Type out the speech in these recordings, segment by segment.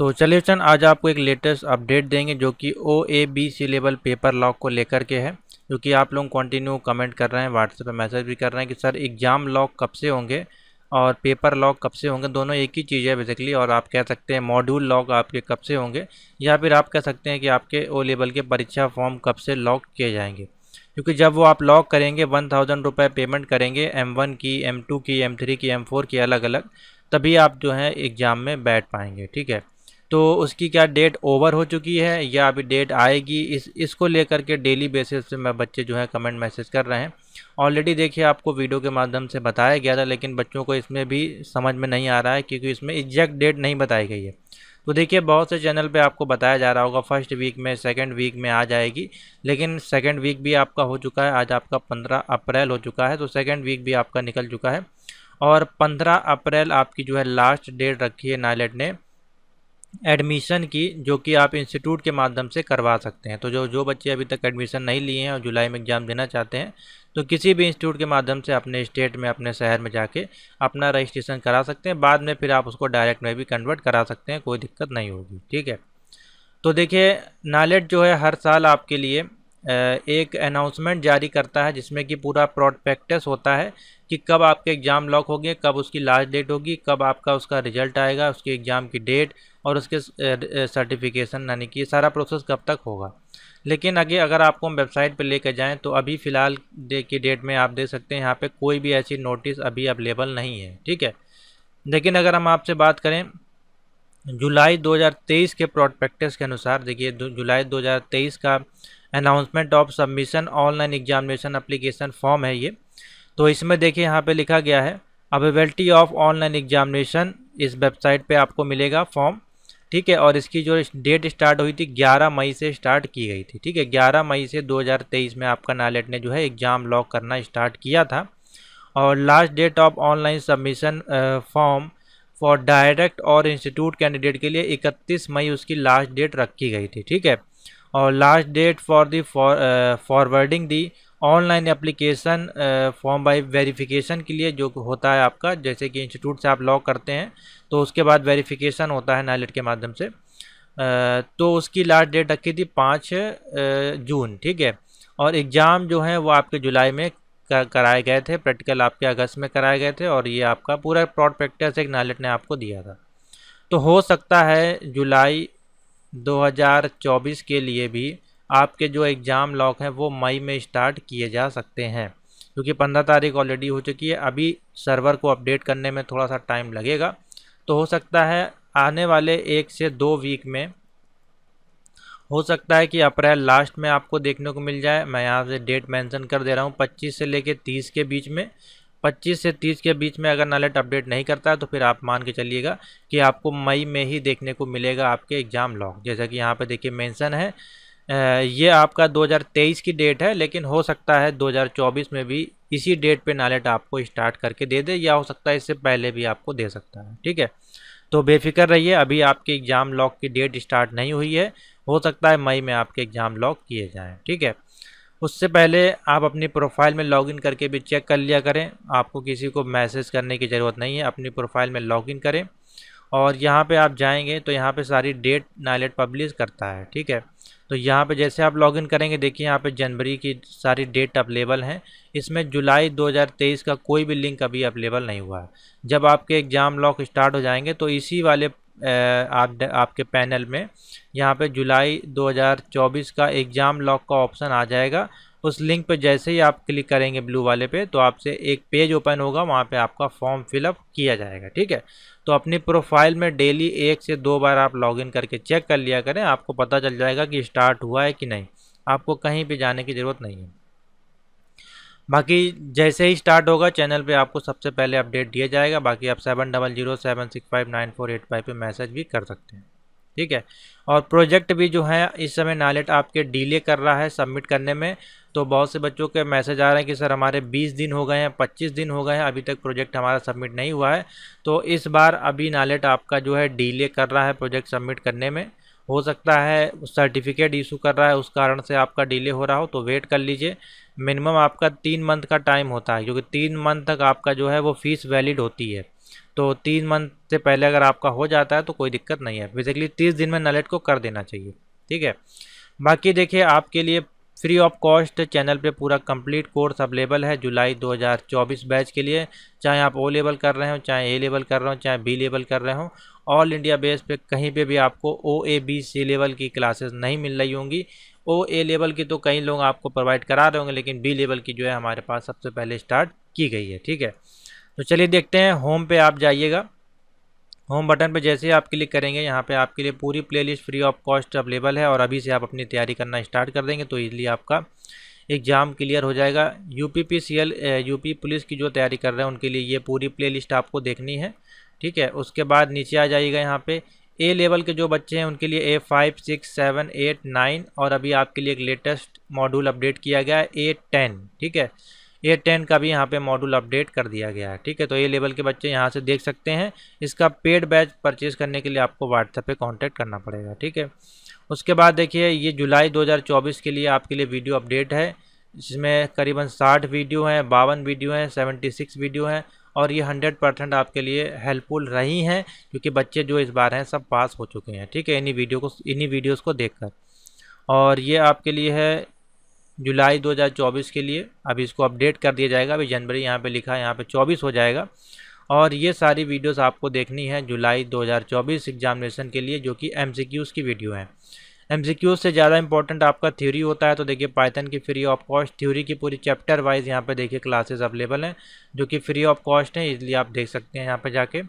तो चलिए चंद आज आपको एक लेटेस्ट अपडेट देंगे जो कि O A B C level paper lock को लेकर के है जो कि आप लोग कंटिन्यू कमेंट कर रहे हैं व्हाट्सएप पर मैसेज भी कर रहे हैं कि सर एग्ज़ाम लॉक कब से होंगे और पेपर लॉक कब से होंगे दोनों एक ही चीज़ है बेसिकली और आप कह सकते हैं मॉड्यूल लॉक आपके कब से होंगे या फिर आप कह सकते हैं कि आपके ओ लेवल के परीक्षा फॉर्म कब से लॉक किए जाएंगे क्योंकि जब वो आप लॉक करेंगे वन थाउजेंड रुपये पेमेंट करेंगे एम वन की एम टू की एम थ्री की एम फोर की अलग अलग तभी आप जो है एग्ज़ाम में बैठ पाएंगे ठीक है तो उसकी क्या डेट ओवर हो चुकी है या अभी डेट आएगी इस इसको लेकर के डेली बेसिस पे मैं बच्चे जो है कमेंट मैसेज कर रहे हैं ऑलरेडी देखिए आपको वीडियो के माध्यम से बताया गया था लेकिन बच्चों को इसमें भी समझ में नहीं आ रहा है क्योंकि इसमें एग्जैक्ट डेट नहीं बताई गई है तो देखिए बहुत से चैनल पे आपको बताया जा रहा होगा फर्स्ट वीक में सेकंड वीक में आ जाएगी लेकिन सेकंड वीक भी आपका हो चुका है आज आपका पंद्रह अप्रैल हो चुका है तो सेकंड वीक भी आपका निकल चुका है और पंद्रह अप्रैल आपकी जो है लास्ट डेट रखी है नायलेट ने एडमिशन की जो कि आप इंस्टीट्यूट के माध्यम से करवा सकते हैं तो जो जो बच्चे अभी तक एडमिशन नहीं लिए हैं और जुलाई में एग्ज़ाम देना चाहते हैं तो किसी भी इंस्टीट्यूट के माध्यम से अपने स्टेट में अपने शहर में जाके अपना रजिस्ट्रेशन करा सकते हैं बाद में फिर आप उसको डायरेक्ट में भी कन्वर्ट करा सकते हैं कोई दिक्कत नहीं होगी ठीक है तो देखिए नॉलेट जो है हर साल आपके लिए एक अनाउंसमेंट जारी करता है जिसमें कि पूरा प्रोस्पेक्टस होता है कि कब आपके एग्ज़ाम लॉक होंगे कब उसकी लास्ट डेट होगी कब आपका उसका रिजल्ट आएगा उसके एग्ज़ाम की डेट और उसके सर्टिफिकेशन यानी कि सारा प्रोसेस कब तक होगा लेकिन आगे अगर आपको हम वेबसाइट पर लेकर जाएं तो अभी फ़िलहाल डे की डेट में आप देख सकते हैं यहाँ पे कोई भी ऐसी नोटिस अभी अवेलेबल नहीं है ठीक है लेकिन अगर हम आपसे बात करें जुलाई 2023 के प्रॉस्पेक्टस के अनुसार देखिए जुलाई 2023 का announcement of submission online examination application form है ये तो इसमें देखिए यहाँ पर लिखा गया है अवेबलिटी ऑफ ऑनलाइन एग्जामिनेशन इस वेबसाइट पर आपको मिलेगा फॉर्म ठीक है और इसकी जो डेट स्टार्ट हुई थी 11 मई से स्टार्ट की गई थी ठीक है 11 मई से 2023 में आपका नालेट ने जो है एग्ज़ाम लॉक करना स्टार्ट किया था और last date of online submission form for direct और इंस्टीट्यूट कैंडिडेट के लिए 31 मई उसकी लास्ट डेट रखी गई थी ठीक है और last date for the forwarding the online application form by verification के लिए जो होता है आपका जैसे कि इंस्टीट्यूट से आप लॉग करते हैं तो उसके बाद वेरिफिकेशन होता है नाइलेट के माध्यम से तो उसकी लास्ट डेट रखी थी पाँच जून ठीक है और एग्ज़ाम जो है वो आपके जुलाई में कराए गए थे प्रैक्टिकल आपके अगस्त में कराए गए थे और ये आपका पूरा प्रॉड प्रैक्टिस एक नालेट ने आपको दिया था तो हो सकता है जुलाई 2024 के लिए भी आपके जो एग्ज़ाम लॉक हैं वो मई में स्टार्ट किए जा सकते हैं क्योंकि पंद्रह तारीख ऑलरेडी हो चुकी है अभी सर्वर को अपडेट करने में थोड़ा सा टाइम लगेगा तो हो सकता है आने वाले एक से दो वीक में हो सकता है कि अप्रैल लास्ट में आपको देखने को मिल जाए मैं यहाँ से डेट मेंशन कर दे रहा हूँ 25 से लेके 30 के बीच में 25 से 30 के बीच में अगर नलेट अपडेट नहीं करता है तो फिर आप मान के चलिएगा कि आपको मई में ही देखने को मिलेगा आपके एग्ज़ाम लॉक जैसा कि यहाँ पे देखिए मेंशन है ये आपका 2023 की डेट है लेकिन हो सकता है 2024 में भी इसी डेट पे नालेट आपको स्टार्ट करके दे दे या हो सकता है इससे पहले भी आपको दे सकता है ठीक है तो बेफिक्र रहिए अभी आपके एग्ज़ाम लॉक की डेट स्टार्ट नहीं हुई है हो सकता है मई में आपके एग्ज़ाम लॉक किए जाएँ ठीक है उससे पहले आप अपनी प्रोफाइल में लॉगिन करके भी चेक कर लिया करें आपको किसी को मैसेज करने की ज़रूरत नहीं है अपनी प्रोफाइल में लॉगिन करें और यहाँ पे आप जाएंगे तो यहाँ पे सारी डेट नाइलेट पब्लिश करता है ठीक है तो यहाँ पे जैसे आप लॉगिन करेंगे देखिए यहाँ पे जनवरी की सारी डेट अवेलेबल हैं इसमें जुलाई 2023 का कोई भी लिंक अभी अवेलेबल नहीं हुआ है जब आपके एग्ज़ाम लॉक स्टार्ट हो जाएंगे तो इसी वाले आप आपके पैनल में यहाँ पे जुलाई 2024 का एग्ज़ाम लॉक का ऑप्शन आ जाएगा उस लिंक पर जैसे ही आप क्लिक करेंगे ब्लू वाले पे तो आपसे एक पेज ओपन होगा वहाँ पे आपका फॉर्म फिलअप किया जाएगा ठीक है तो अपनी प्रोफाइल में डेली एक से दो बार आप लॉगिन करके चेक कर लिया करें आपको पता चल जाएगा कि स्टार्ट हुआ है कि नहीं आपको कहीं भी जाने की ज़रूरत नहीं है बाकी जैसे ही स्टार्ट होगा चैनल पे आपको सबसे पहले अपडेट दिया जाएगा बाकी आप seven double zero seven six five nine four eight five पर मैसेज भी कर सकते हैं ठीक है और प्रोजेक्ट भी जो है इस समय नालेट आपके डिले कर रहा है सबमिट करने में तो बहुत से बच्चों के मैसेज आ रहे हैं कि सर हमारे 20 दिन हो गए हैं 25 दिन हो गए हैं अभी तक प्रोजेक्ट हमारा सबमिट नहीं हुआ है तो इस बार अभी नालेट आपका जो है डीले कर रहा है प्रोजेक्ट सबमिट करने में हो सकता है सर्टिफिकेट इशू कर रहा है उस कारण से आपका डिले हो रहा हो तो वेट कर लीजिए मिनिमम आपका तीन मंथ का टाइम होता है क्योंकि तीन मंथ तक आपका जो है वो फ़ीस वैलिड होती है तो तीन मंथ से पहले अगर आपका हो जाता है तो कोई दिक्कत नहीं है बेसिकली तीस दिन में नलेट को कर देना चाहिए ठीक है बाकी देखिए आपके लिए फ्री ऑफ कॉस्ट चैनल पे पूरा कंप्लीट कोर्स अवेलेबल है जुलाई 2024 बैच के लिए चाहे आप ओ लेवल कर रहे हो चाहे ए लेवल कर रहे हो चाहे बी लेवल कर रहे हो ऑल इंडिया बेस पे कहीं पे भी आपको O A B C level की क्लासेस नहीं मिल रही होंगी ओ ए लेवल की तो कई लोग आपको प्रोवाइड करा रहे होंगे लेकिन बी लेवल की जो है हमारे पास सबसे पहले स्टार्ट की गई है ठीक है तो चलिए देखते हैं होम पे आप जाइएगा होम बटन पर जैसे ही आप क्लिक करेंगे यहाँ पे आपके लिए पूरी playlist free of cost available है और अभी से आप अपनी तैयारी करना स्टार्ट कर देंगे तो ईजिली आपका एग्ज़ाम क्लियर हो जाएगा U P P C L UP police की जो तैयारी कर रहे हैं उनके लिए ये पूरी प्लेलिस्ट आपको देखनी है ठीक है उसके बाद नीचे आ जाइएगा यहाँ पे ए लेवल के जो बच्चे हैं उनके लिए A five six seven eight nine और अभी आपके लिए एक लेटेस्ट मॉड्यूल अपडेट किया गया है ए टेन ठीक है एयर टेन का भी यहाँ पे मॉड्यूल अपडेट कर दिया गया है ठीक है तो ए लेवल के बच्चे यहाँ से देख सकते हैं इसका पेड बैच परचेज करने के लिए आपको व्हाट्सएप पे कांटेक्ट करना पड़ेगा ठीक है उसके बाद देखिए ये जुलाई 2024 के लिए आपके लिए वीडियो अपडेट है जिसमें करीबन साठ वीडियो हैं बावन वीडियो हैं सेवेंटी सिक्स वीडियो हैं और ये हंड्रेड परसेंट आपके लिए हेल्पफुल रही हैं क्योंकि बच्चे जो इस बार हैं सब पास हो चुके हैं ठीक है इन्हीं वीडियो को इन्हीं वीडियोज़ को देख कर और ये आपके लिए है जुलाई 2024 के लिए अभी इसको अपडेट कर दिया जाएगा अभी जनवरी यहाँ पे लिखा है यहाँ पे 24 हो जाएगा और ये सारी वीडियोस आपको देखनी है जुलाई 2024 एग्जामिनेशन के लिए जो कि एम की वीडियो है एम से ज़्यादा इंपॉर्टेंट आपका थ्योरी होता है तो देखिए पाइथन की फ्री ऑफ कॉस्ट थ्योरी की पूरी चैप्टर वाइज यहाँ पर देखिए क्लासेज अवेलेबल हैं जो कि फ्री ऑफ कॉस्ट हैं इसलिए आप देख सकते हैं यहाँ पर जाके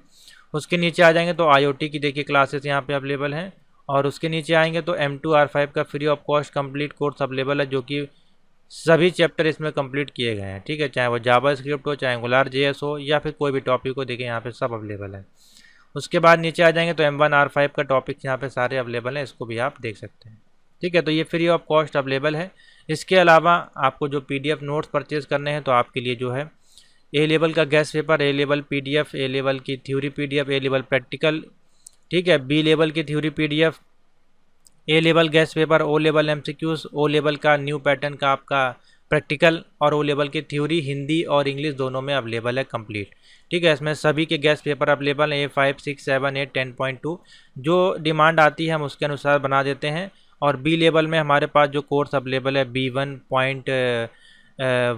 उसके नीचे आ जाएंगे तो आई की देखिए क्लासेस यहाँ पे अवेलेबल हैं और उसके नीचे आएंगे तो एम टू आर फाइव का free of cost complete course available है जो कि सभी चैप्टर इसमें कंप्लीट किए गए हैं ठीक है चाहे वो जावा स्क्रिप्ट हो चाहे गुलार जे हो या फिर कोई भी टॉपिक हो देखिए यहाँ पे सब अवेलेबल है उसके बाद नीचे आ जाएंगे तो एम वन आर फाइव का टॉपिक यहाँ पे सारे अवेलेबल हैं इसको भी आप देख सकते हैं ठीक है तो ये फ्री ऑफ कॉस्ट अवेलेबल है इसके अलावा आपको जो पी डी नोट्स परचेज़ करने हैं तो आपके लिए जो है ए लेवल का guess paper A level P D F A level की theory P D F A level practical ठीक है बी लेवल की theory P D F A level guess paper O level MCQs O level का new pattern का आपका practical और O level की theory Hindi और इंग्लिश दोनों में अवेलेबल है कंप्लीट ठीक है इसमें सभी के गैस पेपर अवेलेबल हैं A five six seven eight ten point two जो डिमांड आती है हम उसके अनुसार बना देते हैं और बी लेवल में हमारे पास जो कोर्स अवेलेबल है बी वन पॉइंट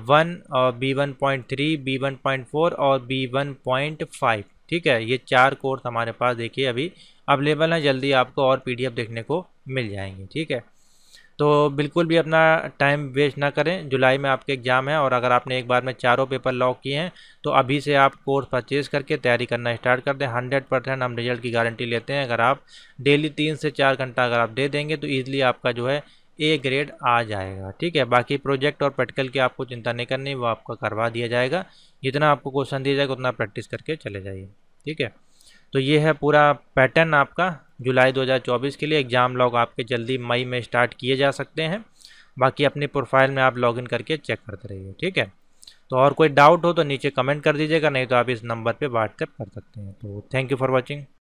वन और B one point three B one point four और बी वन पॉइंट फाइव ठीक है ये चार कोर्स हमारे पास देखिए अभी अवेलेबल हैं जल्दी आपको और पी देखने को मिल जाएंगी ठीक है तो बिल्कुल भी अपना टाइम वेस्ट ना करें जुलाई में आपके एग्ज़ाम है और अगर आपने एक बार में चारों पेपर लॉक किए हैं तो अभी से आप कोर्स परचेज़ करके तैयारी करना स्टार्ट कर दें हंड्रेड परसेंट हम रिजल्ट की गारंटी लेते हैं अगर आप डेली तीन से चार घंटा अगर आप दे देंगे तो ईज़िली आपका जो है ए ग्रेड आ जाएगा ठीक है बाकी प्रोजेक्ट और प्रैक्टिकल की आपको चिंता नहीं करनी वो आपका करवा दिया जाएगा जितना आपको क्वेश्चन दिया जाएगा उतना प्रैक्टिस करके चले जाइए ठीक है तो ये है पूरा पैटर्न आपका जुलाई 2024 के लिए एग्ज़ाम लॉग आपके जल्दी मई में स्टार्ट किए जा सकते हैं बाकी अपनी प्रोफाइल में आप लॉगिन करके चेक करते रहिए ठीक है तो और कोई डाउट हो तो नीचे कमेंट कर दीजिएगा नहीं तो आप इस नंबर पे व्हाट्सएप कर सकते हैं तो थैंक यू फॉर वॉचिंग